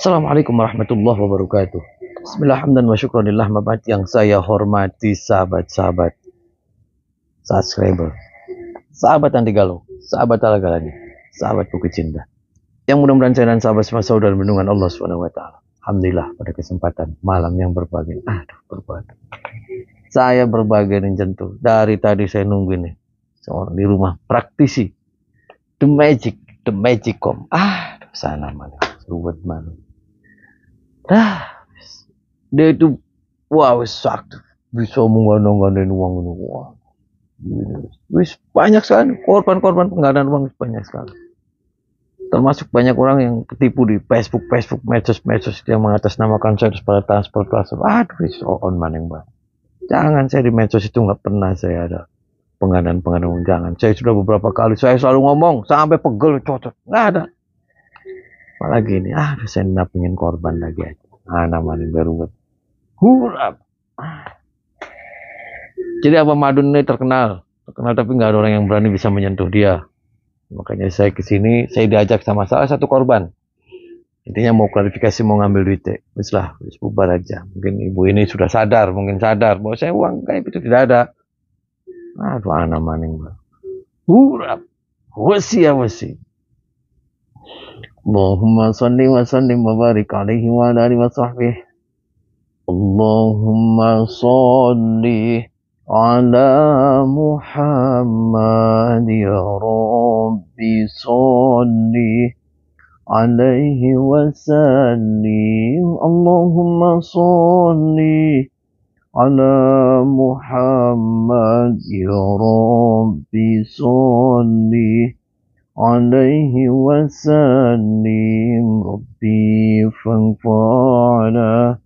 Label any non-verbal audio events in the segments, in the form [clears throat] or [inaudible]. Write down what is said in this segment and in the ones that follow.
Assalamualaikum warahmatullahi wabarakatuh. Bismillah hamdan wa syukranillah mabat yang saya hormati sahabat-sahabat subscriber. Sahabat anti galau, sahabat ala galanya, sahabat buku cinta. Yang mudah-mudahan saya dan sahabat semua saudara menungan Allah swt. Alhamdulillah pada kesempatan malam yang berbagi. Aduh, berbagi. Saya berbagi dengan Dari tadi saya nunggu nih. Seorang di rumah praktisi. The magic, the magic com. Ah, sana mana. Ruwet mana dah dia itu wah wis sakti. bisa menggandeng-gandeng uang ini wah wis banyak sekali korban-korban penggandaan uang banyak sekali termasuk banyak orang yang ketipu di Facebook Facebook medsos-medsos yang mengatasnamakan saya pada transfer, transfer, aduh wis oh, on maning bang jangan saya di medsos itu nggak pernah saya ada penggandaan penggandaan jangan saya sudah beberapa kali saya selalu ngomong sampai pegel cocok nggak ada apalagi ini ah saya nggak pengen korban lagi aja ah namanya berubah hurap ah. jadi apa Madun ini terkenal terkenal tapi nggak ada orang yang berani bisa menyentuh dia makanya saya ke sini saya diajak sama salah satu korban intinya mau klarifikasi mau ngambil duit bisa bubar aja mungkin ibu ini sudah sadar mungkin sadar bahwa saya uang kayak itu tidak ada aduh anak maning hurap wesi ya wesi اللهم صل وسلم وبارك عليه وعلى آله وصحبه اللهم صل على محمد يا رب صل عليه وسلم اللهم صل على محمد يا رب صلِّ عليه وسلم ربي فانفعنا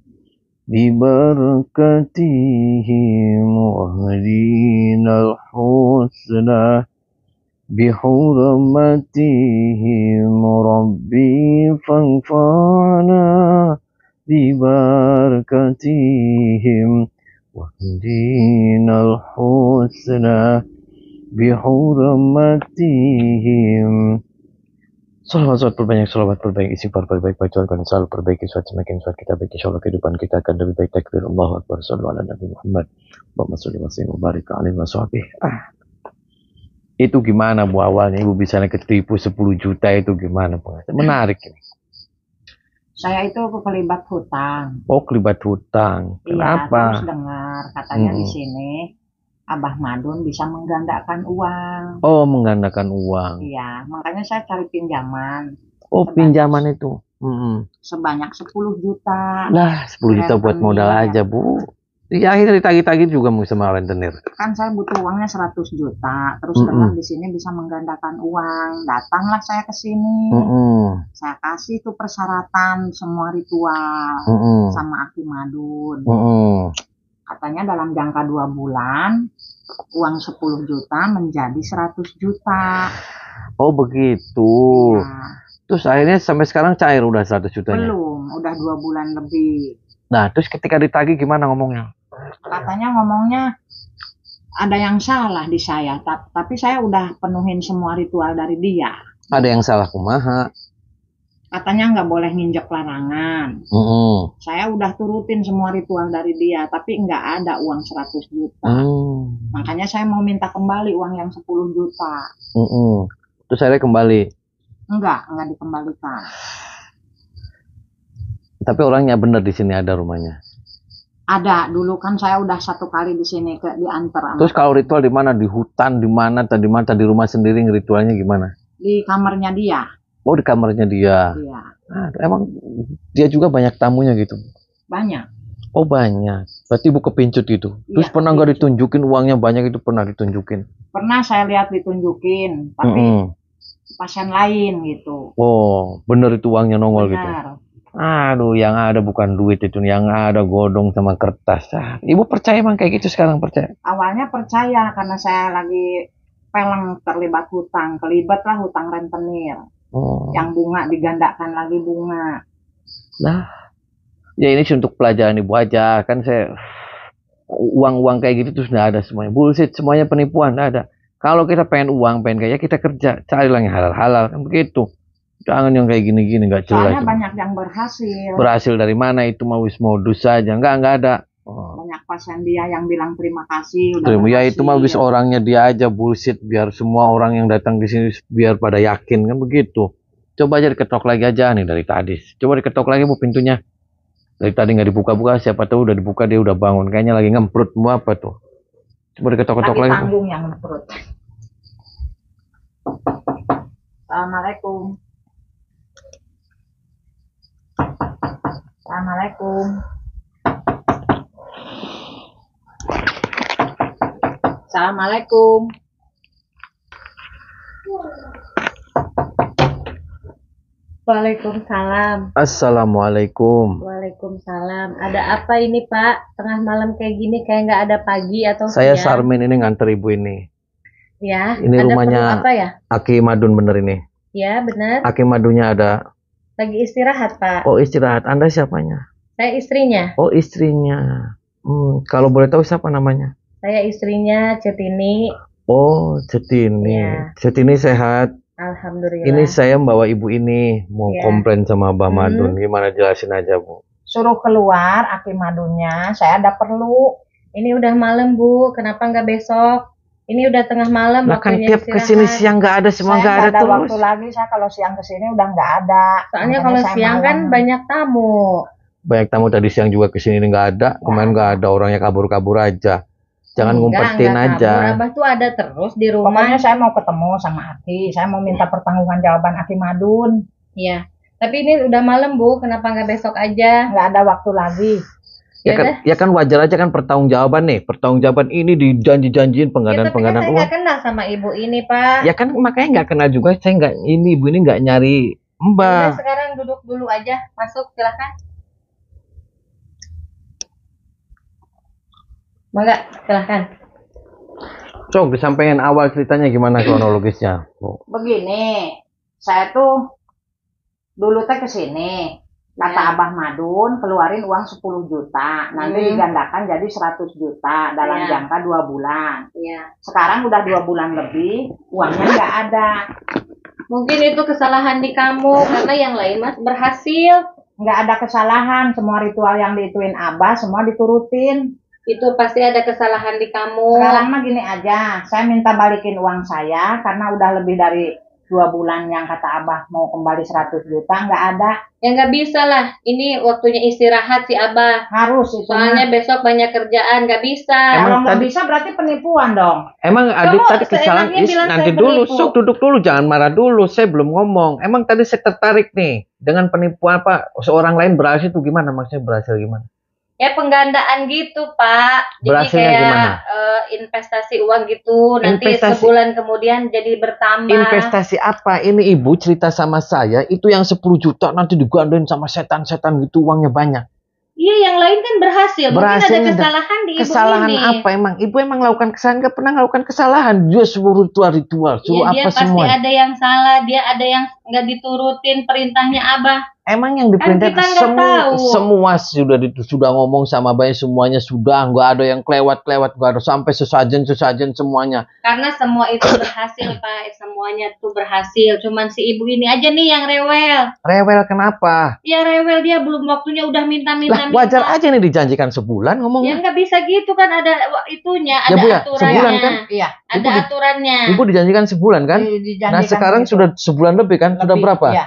ببركتهم واهدينا الحسنى بحرمتهم ربي فانفعنا ببركتهم واهدينا الحسنى bihurmatihim Salawat, salawat perbanyak, salawat perbaik, isi par perbaik, baca Al-Quran, selalu perbaiki, suatu semakin suat kita baik, sholat kehidupan kita akan lebih baik, takbir Allah, Akbar, salawat ala Nabi Muhammad, Bapak salli Masih mubarak, alim, wa ah. Itu gimana bu awalnya, ibu bisa ketipu sepuluh juta itu gimana? Bu? Menarik ini. Saya itu kelibat hutang. Oh, kelibat hutang. Iya, Kenapa? Iya, terus dengar katanya hmm. di sini Abah Madun bisa menggandakan uang. Oh, menggandakan uang. Iya, makanya saya cari pinjaman. Oh, sebanyak, pinjaman itu. Mm -hmm. Sebanyak 10 juta. Nah, 10 juta buat modal aja, Bu. Ya, akhirnya ditagi-tagi juga sama rentenir. Kan saya butuh uangnya 100 juta. Terus mm -hmm. di sini bisa menggandakan uang. Datanglah saya ke sini. Mm -hmm. Saya kasih itu persyaratan semua ritual mm -hmm. sama Aki Madun. Mm -hmm katanya dalam jangka dua bulan uang 10 juta menjadi 100 juta. Oh begitu. ya. terus akhirnya sampai sekarang cair udah 100 juta. Belum, udah dua bulan lebih. Nah terus ketika ditagi gimana ngomongnya? Katanya ngomongnya ada yang salah di saya, tapi saya udah penuhin semua ritual dari dia. Ada yang salah kumaha? katanya nggak boleh nginjek larangan. Mm. Saya udah turutin semua ritual dari dia, tapi nggak ada uang 100 juta. Mm. Makanya saya mau minta kembali uang yang 10 juta. Mm -hmm. Terus saya kembali? Enggak, enggak dikembalikan. Tapi orangnya benar di sini ada rumahnya. Ada, dulu kan saya udah satu kali di sini ke diantar. Terus kalau ritual di mana? Di hutan, di mana? Tadi mana? Di rumah sendiri ritualnya gimana? Di kamarnya dia. Oh di kamarnya dia. Iya. Nah, emang dia juga banyak tamunya gitu. Banyak. Oh banyak. Berarti ibu kepincut gitu. Iya, Terus pernah nggak ditunjukin uangnya banyak itu pernah ditunjukin? Pernah saya lihat ditunjukin, tapi mm -hmm. pasien lain gitu. Oh bener itu uangnya nongol bener. gitu. Aduh, yang ada bukan duit itu, yang ada godong sama kertas. Ah, ibu percaya emang kayak gitu sekarang percaya? Awalnya percaya karena saya lagi peleng terlibat hutang, kelibat lah hutang rentenir. Oh. Yang bunga digandakan lagi bunga. Nah, ya ini untuk pelajaran ibu aja kan saya uang-uang kayak gitu terus nggak ada semuanya bullshit semuanya penipuan nggak ada kalau kita pengen uang pengen kayak kita kerja cari lagi halal-halal kan begitu jangan yang kayak gini-gini nggak -gini, jelas soalnya banyak yang berhasil berhasil dari mana itu mau wis modus saja nggak nggak ada Oh. Banyak pasien dia yang bilang terima kasih. Udah terima, ya itu mah bis ya. orangnya dia aja bullshit biar semua orang yang datang di sini biar pada yakin kan begitu. Coba aja diketok lagi aja nih dari tadi. Coba diketok lagi bu pintunya. Dari tadi nggak dibuka-buka, siapa tahu udah dibuka dia udah bangun. Kayaknya lagi ngemprut mau apa tuh. Coba diketok-ketok lagi. Tanggung yang ngemprut. Assalamualaikum. Assalamualaikum. Assalamualaikum. Waalaikumsalam. Assalamualaikum. Waalaikumsalam. Ada apa ini Pak? Tengah malam kayak gini kayak nggak ada pagi atau Saya siang? Sarmin ini nganter ibu ini. Ya. Ini ada rumahnya apa ya? Aki Madun bener ini. Ya bener. Aki Madunya ada. Lagi istirahat Pak. Oh istirahat. Anda siapanya? Saya istrinya. Oh istrinya. Hmm, kalau boleh tahu siapa namanya? Saya istrinya Cetini. Oh, Cetini. Ya. Cetini sehat. Alhamdulillah. Ini saya membawa ibu ini mau ya. komplain sama Abah hmm. Gimana jelasin aja, Bu? Suruh keluar aki madunya. Saya ada perlu. Ini udah malam, Bu. Kenapa nggak besok? Ini udah tengah malam. Makan tiap tiap kesini siang nggak ada, semua nggak ada, ada terus. waktu lagi. Saya kalau siang kesini udah nggak ada. Soalnya kalau siang kan malam. kan banyak tamu. Banyak tamu tadi siang juga kesini nggak ada. Iya. Kemarin nggak ada orangnya kabur-kabur aja jangan ngumpetin enggak, aja. Enggak. Abah tuh ada terus di rumah. Pokoknya saya mau ketemu sama Aki, saya mau minta iya. pertanggungan jawaban Aki Madun. Iya. Tapi ini udah malam bu, kenapa nggak besok aja? Nggak ada waktu lagi. Ya, ya kan, ya kan wajar aja kan pertanggungjawaban nih, jawaban ini dijanji-janjiin pengadaan ya, tapi kan saya nggak kenal sama ibu ini pak. Ya kan makanya nggak kenal juga, saya nggak ini ibu ini nggak nyari mbak. Ya, sekarang duduk dulu aja, masuk silahkan. Mangga, silahkan. Cong, disampaikan awal ceritanya gimana kronologisnya? Begini, saya tuh dulu teh ke sini. Kata ya. Abah Madun keluarin uang 10 juta, nanti hmm. digandakan jadi 100 juta dalam ya. jangka dua bulan. Ya. Sekarang udah dua bulan lebih, uangnya nggak ada. Mungkin itu kesalahan di kamu karena yang lain mas berhasil. Nggak ada kesalahan, semua ritual yang dituin Abah semua diturutin itu pasti ada kesalahan di kamu. Sekarang mah gini aja, saya minta balikin uang saya karena udah lebih dari dua bulan yang kata abah mau kembali 100 juta nggak ada. Ya nggak bisa lah, ini waktunya istirahat si abah. Harus itu. Soalnya besok banyak kerjaan nggak bisa. Emang Kalau nggak bisa berarti penipuan dong. Emang adik tadi kesalahan is, nanti dulu, sok duduk dulu, jangan marah dulu, saya belum ngomong. Emang tadi saya tertarik nih dengan penipuan apa seorang lain berhasil itu gimana maksudnya berhasil gimana? ya penggandaan gitu pak jadi kayak Uh, investasi uang gitu investasi, nanti sebulan kemudian jadi bertambah investasi apa ini ibu cerita sama saya itu yang 10 juta nanti digandain sama setan-setan gitu uangnya banyak iya yang lain kan berhasil, berhasil mungkin ada kesalahan di ibu kesalahan ini apa emang ibu emang lakukan kesalahan gak pernah lakukan kesalahan dia suruh ritual ritual suruh ya, apa dia pasti semua pasti ada yang salah dia ada yang nggak diturutin perintahnya abah Emang yang diperintah kan semua, sudah semua sudah sudah ngomong sama bayi semuanya sudah nggak ada yang kelewat kelewat nggak ada sampai sesajen sesajen semuanya. Karena semua itu berhasil [coughs] pak, semuanya itu berhasil. Cuman si ibu ini aja nih yang rewel. Rewel kenapa? Ya rewel dia belum waktunya udah minta-minta. Lah, wajar aja nih dijanjikan sebulan ngomong. Ya nggak bisa gitu kan ada itunya, ada ya, bu, ya, aturannya. Sebulan kan? Iya. Ada ibu, aturannya. Ibu dijanjikan sebulan kan? Dijanjikan nah sekarang gitu. sudah sebulan lebih kan? Lebih, sudah berapa? Ya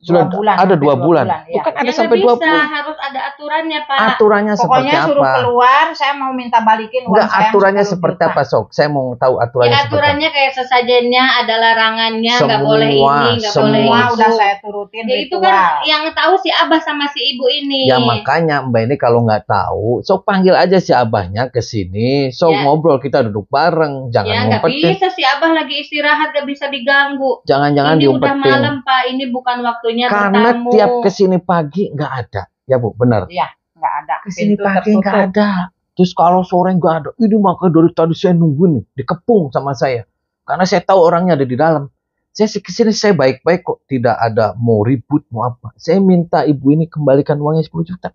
sudah dua bulan, ada dua bulan, bulan ya. bukan ada ya, sampai dua bulan harus ada aturannya pak aturannya pokoknya seperti suruh apa? keluar saya mau minta balikin uang saya aturannya seperti apa sok saya mau tahu aturannya ya, aturannya apa. kayak sesajennya ada larangannya nggak boleh ini nggak boleh itu udah saya turutin ya, itu kan yang tahu si abah sama si ibu ini ya makanya mbak ini kalau nggak tahu sok panggil aja si abahnya ke sini sok ya. ngobrol kita duduk bareng jangan ya, ngumpetin bisa si abah lagi istirahat gak bisa diganggu jangan-jangan diumpetin ini udah malam pak ini bukan waktu pintunya karena bertamu. tiap kesini pagi nggak ada ya bu benar iya nggak ada kesini Pintu pagi nggak ada terus kalau sore nggak ada ini maka dari tadi saya nunggu nih dikepung sama saya karena saya tahu orangnya ada di dalam saya kesini saya baik-baik kok tidak ada mau ribut mau apa saya minta ibu ini kembalikan uangnya 10 juta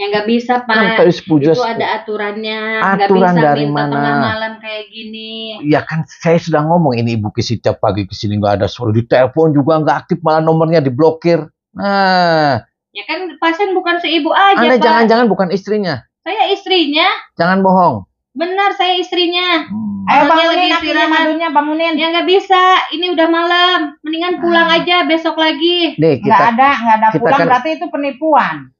yang nggak bisa kan pak itu ada aturannya aturan bisa dari minta mana malam kayak gini ya kan saya sudah ngomong ini ibu kisi tiap pagi kesini nggak ada suara di telepon juga nggak aktif malah nomornya diblokir nah ya kan pasien bukan seibu aja anda jangan-jangan bukan istrinya saya istrinya jangan bohong benar saya istrinya hmm. ayo bangunin akhirnya madunya bangunin ya nggak bisa ini udah malam mendingan pulang hmm. aja besok lagi Nih, kita, nggak ada nggak ada pulang kan, berarti itu penipuan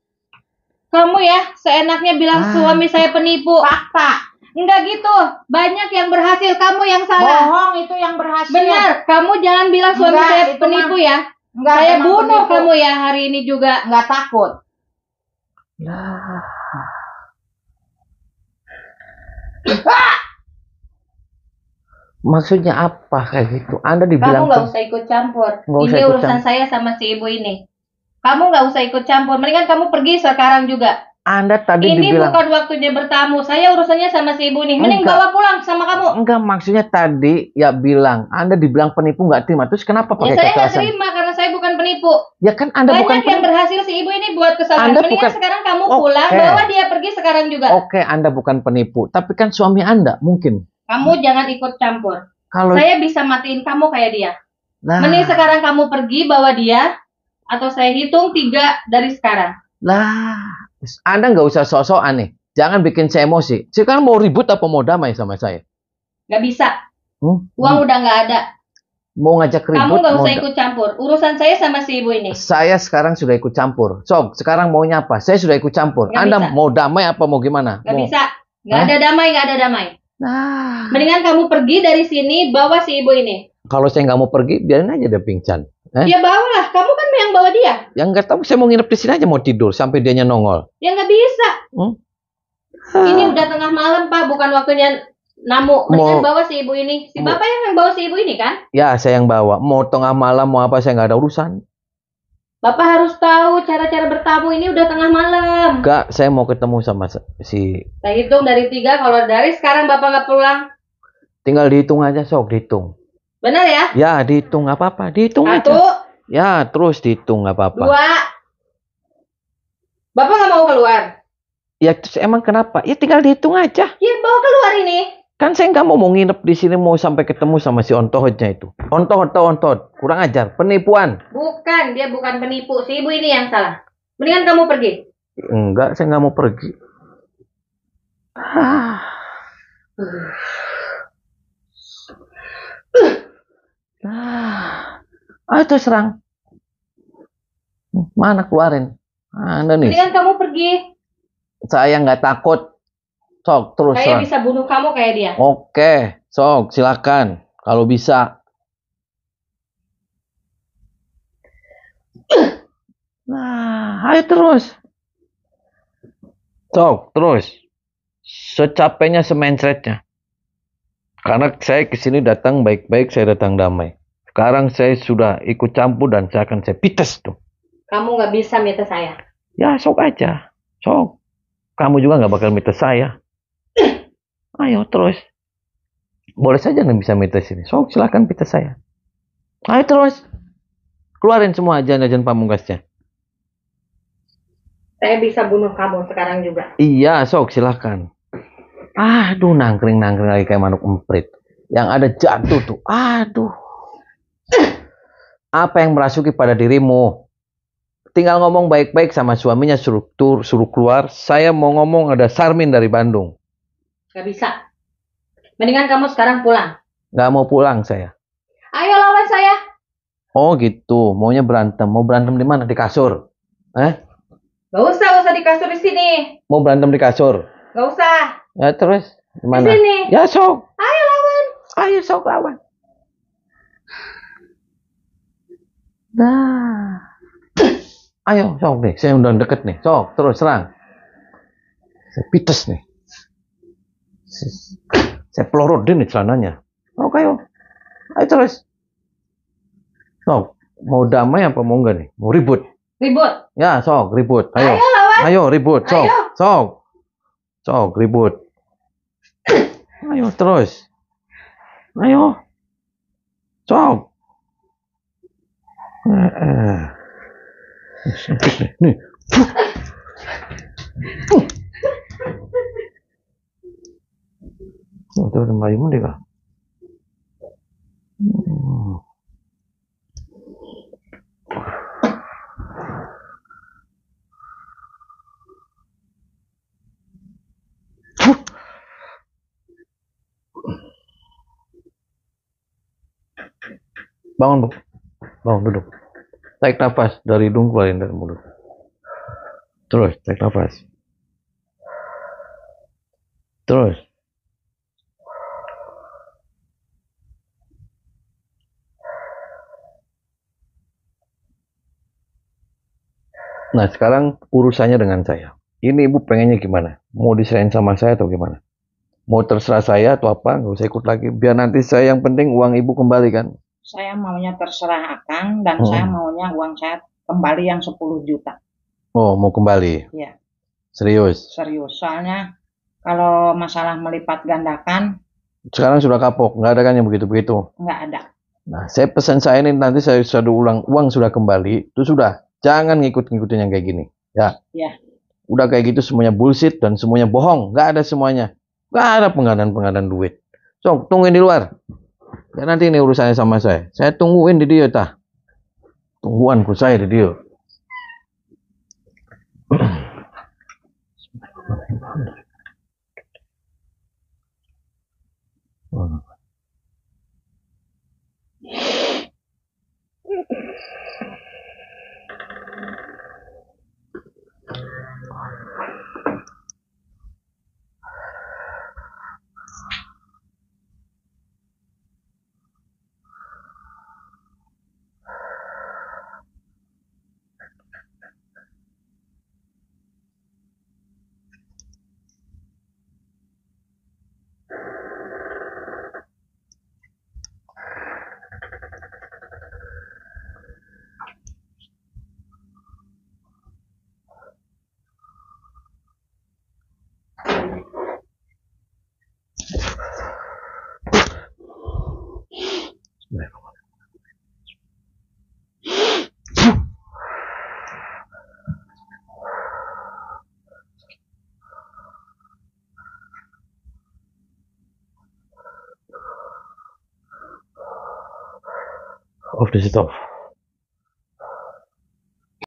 kamu ya seenaknya bilang ah. suami saya penipu. Fakta. Enggak gitu. Banyak yang berhasil, kamu yang salah. Bohong itu yang berhasil. Benar, kamu jangan bilang suami enggak, saya penipu ya. Enggak, saya bunuh penipu. kamu ya hari ini juga. Enggak takut. Nah. Maksudnya apa kayak gitu? Anda dibilang Kamu nggak usah ikut campur. usah ini ikut urusan campur. saya sama si ibu ini. Kamu nggak usah ikut campur. Mendingan kamu pergi sekarang juga. Anda tadi ini dibilang, bukan waktunya bertamu. Saya urusannya sama si ibu nih. Mending enggak, bawa pulang sama kamu. Enggak, maksudnya tadi ya bilang Anda dibilang penipu nggak terima. Terus kenapa pakai ya, saya kekerasan? Saya terima karena saya bukan penipu. Ya kan Anda Banyak bukan yang berhasil si ibu ini buat kesalahan. Anda Mendingan bukan, sekarang kamu pulang, okay. bawa dia pergi sekarang juga. Oke, okay, Anda bukan penipu, tapi kan suami Anda mungkin. Kamu hmm. jangan ikut campur. Kalau saya bisa matiin kamu kayak dia. Nah. Mending sekarang kamu pergi bawa dia, atau saya hitung tiga dari sekarang. Lah, Anda nggak usah sosok aneh, Jangan bikin saya emosi. Saya kan mau ribut apa mau damai sama saya? Nggak bisa. Hmm? Uang hmm. udah nggak ada. Mau ngajak ribut. Kamu nggak usah ikut campur. Urusan saya sama si ibu ini. Saya sekarang sudah ikut campur. Sob, sekarang maunya apa? Saya sudah ikut campur. Gak Anda bisa. mau damai apa mau gimana? Nggak mau... bisa. Nggak ada damai, nggak ada damai. Nah. Mendingan kamu pergi dari sini bawa si ibu ini. Kalau saya nggak mau pergi, biarin aja dia pingsan. Eh? Ya lah, kamu kan yang bawa dia. Yang nggak tahu, saya mau nginep di sini aja mau tidur sampai dianya nongol. Ya nggak bisa. Hmm? Ini ah. udah tengah malam pak, bukan waktunya namu. Mendingan mau, bawa si ibu ini. Si bapak yang, yang bawa si ibu ini kan? Ya saya yang bawa. Mau tengah malam mau apa saya nggak ada urusan. Bapak harus tahu cara-cara bertamu ini udah tengah malam. Enggak, saya mau ketemu sama si. Saya hitung dari tiga, kalau dari sekarang bapak nggak pulang. Tinggal dihitung aja sok dihitung. Benar ya? Ya, dihitung nggak apa-apa. Dihitung Satu, aja. Ya, terus dihitung nggak apa-apa. Dua. Bapak nggak mau keluar? Ya, terus emang kenapa? Ya tinggal dihitung aja. Ya, bawa keluar ini. Kan saya nggak mau mau nginep di sini mau sampai ketemu sama si ontohotnya itu. Ontohot, ontohot, kurang ajar, penipuan. Bukan, dia bukan penipu. Si ibu ini yang salah. Mendingan kamu pergi. Enggak, saya nggak mau pergi. Ah. Nah, ayo terus serang. Mana keluarin? Anda nih. Mendingan kamu pergi. Saya nggak takut. Sok terus. Saya bisa bunuh kamu kayak dia. Oke, sok silakan kalau bisa. Nah, ayo terus. Sok terus. Secapeknya semencretnya. Karena saya ke sini datang baik-baik, saya datang damai. Sekarang saya sudah ikut campur dan saya akan saya pites tuh. Kamu nggak bisa minta saya. Ya sok aja, sok. Kamu juga nggak bakal minta saya. [clears throat] Ayo terus. Boleh saja nggak bisa minta sini. Sok silahkan pites saya. Ayo terus. Keluarin semua ajan-ajan pamungkasnya. Saya bisa bunuh kamu sekarang juga. Iya, sok silahkan. Aduh, nangkring-nangkring lagi kayak manuk emprit. Yang ada jatuh tuh. Aduh. Apa yang merasuki pada dirimu? Tinggal ngomong baik-baik sama suaminya suruh tur, suruh keluar. Saya mau ngomong ada Sarmin dari Bandung. Gak bisa. Mendingan kamu sekarang pulang. Gak mau pulang saya. Ayo lawan saya. Oh gitu, maunya berantem. Mau berantem di mana? Di kasur. Eh? Gak usah, gak usah di kasur di sini. Mau berantem di kasur? Gak usah. Ya terus gimana? Di sini. Ya sok. Ayo lawan. Ayo sok lawan. Nah. Ayo sok nih, saya udah deket nih. Sok terus serang. Saya pites nih. Saya pelorotin nih celananya. Oke, okay, ayo. Ayo terus. Sok, mau damai apa mau enggak nih? Mau ribut? Ribut. Ya, sok ribut. Ayo. Ayo, lawan. ayo ribut, sok. Ayo. Sok. Cok, ribut. Ayo terus. Ayo. Cok. Nih. Oh, tuh tuh tuh Bangun, Bu. Bangun, duduk. Tarik nafas dari hidung keluarin dari mulut. Terus, tarik nafas. Terus. Nah, sekarang urusannya dengan saya. Ini ibu pengennya gimana? Mau diserahin sama saya atau gimana? Mau terserah saya atau apa? Nggak usah ikut lagi. Biar nanti saya yang penting uang ibu kembali kan? saya maunya terserah Akang dan hmm. saya maunya uang saya kembali yang 10 juta. Oh, mau kembali? Iya. Serius? Serius. Soalnya kalau masalah melipat gandakan sekarang sudah kapok, nggak ada kan yang begitu-begitu? Nggak ada. Nah, saya pesan saya ini nanti saya sudah ulang uang sudah kembali, itu sudah. Jangan ngikut-ngikutin yang kayak gini. Ya. Iya. Udah kayak gitu semuanya bullshit dan semuanya bohong, nggak ada semuanya. Nggak ada pengadaan-pengadaan duit. So, tungguin di luar. Ya, nanti ini urusannya sama saya. Saya tungguin di dia tah. Tungguan ku saya di dia. hoffe, das jetzt auf.